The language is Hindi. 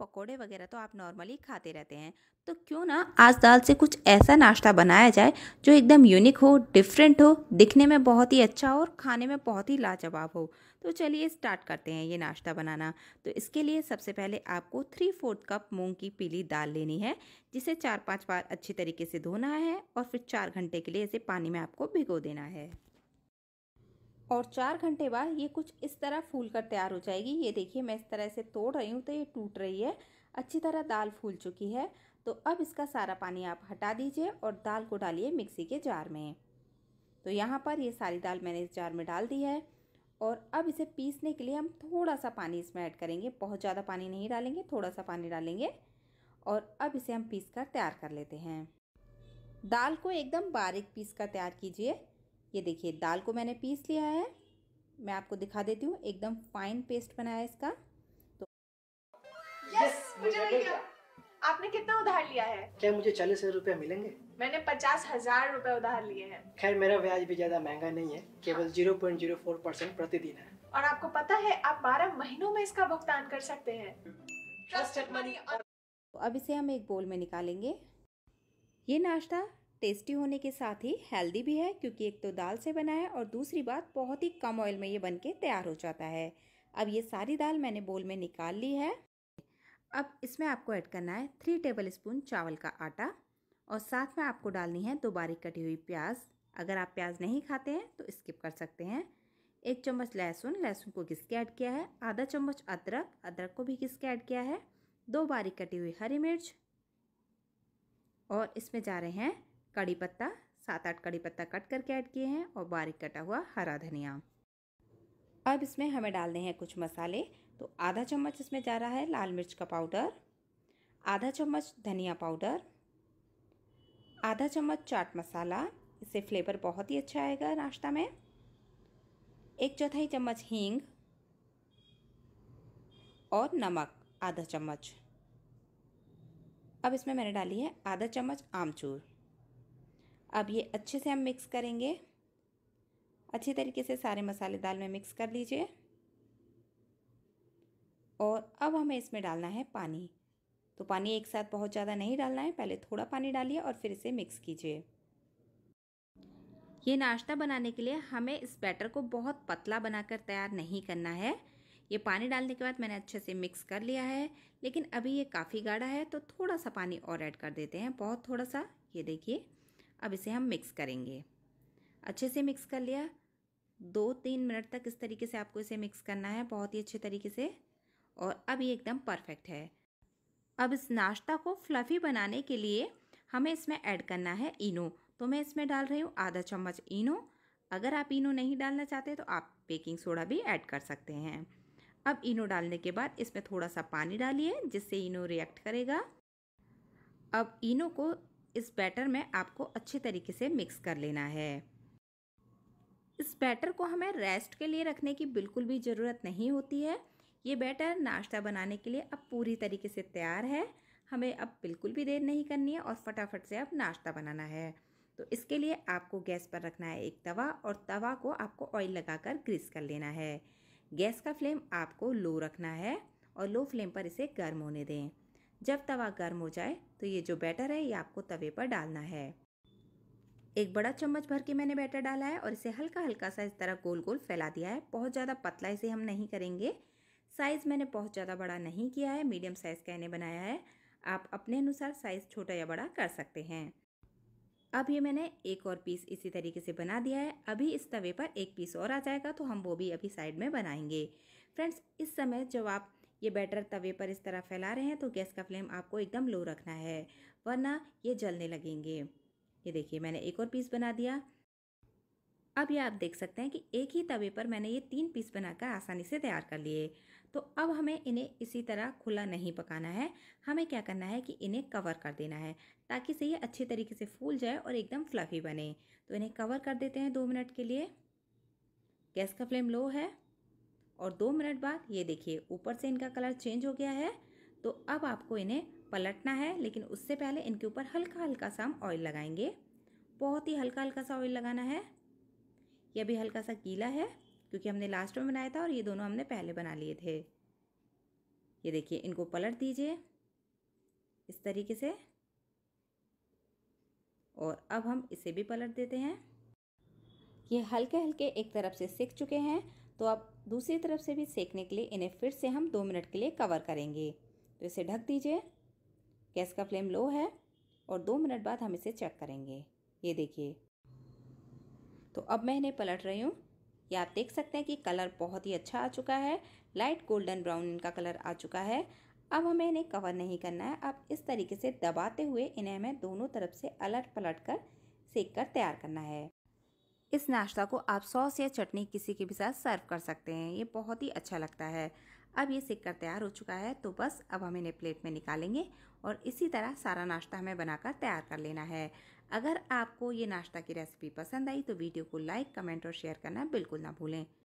पकोड़े वगैरह तो आप नॉर्मली खाते रहते हैं तो क्यों ना आज दाल से कुछ ऐसा नाश्ता बनाया जाए जो एकदम यूनिक हो डिफरेंट हो दिखने में बहुत ही अच्छा हो और खाने में बहुत ही लाजवाब हो तो चलिए स्टार्ट करते हैं ये नाश्ता बनाना तो इसके लिए सबसे पहले आपको थ्री फोर्थ कप मूंग की पीली दाल लेनी है जिसे चार पाँच बार अच्छी तरीके से धोना है और फिर चार घंटे के लिए इसे पानी में आपको भिगो देना है और चार घंटे बाद ये कुछ इस तरह फूल कर तैयार हो जाएगी ये देखिए मैं इस तरह से तोड़ रही हूँ तो ये टूट रही है अच्छी तरह दाल फूल चुकी है तो अब इसका सारा पानी आप हटा दीजिए और दाल को डालिए मिक्सी के जार में तो यहाँ पर ये सारी दाल मैंने इस जार में डाल दी है और अब इसे पीसने के लिए हम थोड़ा सा पानी इसमें ऐड करेंगे बहुत ज़्यादा पानी नहीं डालेंगे थोड़ा सा पानी डालेंगे और अब इसे हम पीस कर तैयार कर लेते हैं दाल को एकदम बारीक पीस कर तैयार कीजिए ये देखिए दाल को मैंने पीस लिया है मैं आपको दिखा देती हूँ एकदम फाइन पेस्ट बनाया है इसका तो यस मुझे मिल गया आपने कितना उधार लिया है क्या मुझे चालीस हजार रूपए मिलेंगे मैंने पचास हजार रूपए उधार लिए हैं खैर मेरा ब्याज भी ज्यादा महंगा नहीं है केवल zero point zero four percent प्रतिदिन है और आपको पता है आप बारह महीनों में इसका भुगतान कर सकते हैं ट्रस्टेड मनी अब इसे हम एक बोल में निकालेंगे ये नाश्ता टेस्टी होने के साथ ही हेल्दी भी है क्योंकि एक तो दाल से बना है और दूसरी बात बहुत ही कम ऑयल में ये बन के तैयार हो जाता है अब ये सारी दाल मैंने बोल में निकाल ली है अब इसमें आपको ऐड करना है थ्री टेबल स्पून चावल का आटा और साथ में आपको डालनी है दो बारीक कटी हुई प्याज अगर आप प्याज नहीं खाते हैं तो स्किप कर सकते हैं एक चम्मच लहसुन लहसुन को घिस के ऐड किया है आधा चम्मच अदरक अदरक को भी घिस के ऐड किया है दो बारीक कटी हुई हरी मिर्च और इसमें जा रहे हैं कड़ी पत्ता सात आठ कड़ी पत्ता कट करके ऐड किए हैं और बारीक कटा हुआ हरा धनिया अब इसमें हमें डालने हैं कुछ मसाले तो आधा चम्मच इसमें जा रहा है लाल मिर्च का पाउडर आधा चम्मच धनिया पाउडर आधा चम्मच चाट मसाला इससे फ्लेवर बहुत ही अच्छा आएगा नाश्ता में एक चौथाई चम्मच हींग और नमक आधा चम्मच अब इसमें मैंने डाली है आधा चम्मच आमचूर अब ये अच्छे से हम मिक्स करेंगे अच्छे तरीके से सारे मसाले दाल में मिक्स कर लीजिए और अब हमें इसमें डालना है पानी तो पानी एक साथ बहुत ज़्यादा नहीं डालना है पहले थोड़ा पानी डालिए और फिर इसे मिक्स कीजिए ये नाश्ता बनाने के लिए हमें इस बैटर को बहुत पतला बनाकर तैयार नहीं करना है ये पानी डालने के बाद मैंने अच्छे से मिक्स कर लिया है लेकिन अभी ये काफ़ी गाढ़ा है तो थोड़ा सा पानी और ऐड कर देते हैं बहुत थोड़ा सा ये देखिए अब इसे हम मिक्स करेंगे अच्छे से मिक्स कर लिया दो तीन मिनट तक इस तरीके से आपको इसे मिक्स करना है बहुत ही अच्छे तरीके से और अब ये एकदम परफेक्ट है अब इस नाश्ता को फ्लफ़ी बनाने के लिए हमें इसमें ऐड करना है इनो तो मैं इसमें डाल रही हूँ आधा चम्मच इनो अगर आप इनो नहीं डालना चाहते तो आप बेकिंग सोडा भी ऐड कर सकते हैं अब इनो डालने के बाद इसमें थोड़ा सा पानी डालिए जिससे इनो रिएक्ट करेगा अब इनो को इस बैटर में आपको अच्छे तरीके से मिक्स कर लेना है इस बैटर को हमें रेस्ट के लिए रखने की बिल्कुल भी ज़रूरत नहीं होती है ये बैटर नाश्ता बनाने के लिए अब पूरी तरीके से तैयार है हमें अब बिल्कुल भी देर नहीं करनी है और फटाफट से अब नाश्ता बनाना है तो इसके लिए आपको गैस पर रखना है एक तवा और तवा को आपको ऑयल लगाकर ग्रीस कर लेना है गैस का फ्लेम आपको लो रखना है और लो फ्लेम पर इसे गर्म होने दें जब तवा गर्म हो जाए तो ये जो बैटर है ये आपको तवे पर डालना है एक बड़ा चम्मच भर के मैंने बैटर डाला है और इसे हल्का हल्का सा इस तरह गोल गोल फैला दिया है बहुत ज़्यादा पतला इसे हम नहीं करेंगे साइज़ मैंने बहुत ज़्यादा बड़ा नहीं किया है मीडियम साइज़ का इन्हें बनाया है आप अपने अनुसार साइज़ छोटा या बड़ा कर सकते हैं अब ये मैंने एक और पीस इसी तरीके से बना दिया है अभी इस तवे पर एक पीस और आ जाएगा तो हम वो भी अभी साइड में बनाएंगे फ्रेंड्स इस समय जब आप ये बैटर तवे पर इस तरह फैला रहे हैं तो गैस का फ्लेम आपको एकदम लो रखना है वरना ये जलने लगेंगे ये देखिए मैंने एक और पीस बना दिया अब ये आप देख सकते हैं कि एक ही तवे पर मैंने ये तीन पीस बनाकर आसानी से तैयार कर लिए तो अब हमें इन्हें इसी तरह खुला नहीं पकाना है हमें क्या करना है कि इन्हें कवर कर देना है ताकि से ये अच्छे तरीके से फूल जाए और एकदम फ्लफ़ी बने तो इन्हें कवर कर देते हैं दो मिनट के लिए गैस का फ्लेम लो है और दो मिनट बाद ये देखिए ऊपर से इनका कलर चेंज हो गया है तो अब आपको इन्हें पलटना है लेकिन उससे पहले इनके ऊपर हल्का हल्का सा हम ऑयल लगाएंगे बहुत ही हल्का हल्का सा ऑयल लगाना है ये भी हल्का सा गीला है क्योंकि हमने लास्ट में बनाया था और ये दोनों हमने पहले बना लिए थे ये देखिए इनको पलट दीजिए इस तरीके से और अब हम इसे भी पलट देते हैं ये हल्के हल्के एक तरफ से सिक चुके हैं तो अब दूसरी तरफ से भी सेकने के लिए इन्हें फिर से हम दो मिनट के लिए कवर करेंगे तो इसे ढक दीजिए गैस का फ्लेम लो है और दो मिनट बाद हम इसे चेक करेंगे ये देखिए तो अब मैं इन्हें पलट रही हूँ या आप देख सकते हैं कि कलर बहुत ही अच्छा आ चुका है लाइट गोल्डन ब्राउन इनका कलर आ चुका है अब हमें इन्हें कवर नहीं करना है अब इस तरीके से दबाते हुए इन्हें हमें दोनों तरफ से अलट पलट कर सेक कर तैयार करना है इस नाश्ता को आप सॉस या चटनी किसी के भी साथ सर्व कर सकते हैं ये बहुत ही अच्छा लगता है अब ये सिक्कर तैयार हो चुका है तो बस अब हम इन्हें प्लेट में निकालेंगे और इसी तरह सारा नाश्ता हमें बनाकर तैयार कर लेना है अगर आपको ये नाश्ता की रेसिपी पसंद आई तो वीडियो को लाइक कमेंट और शेयर करना बिल्कुल ना भूलें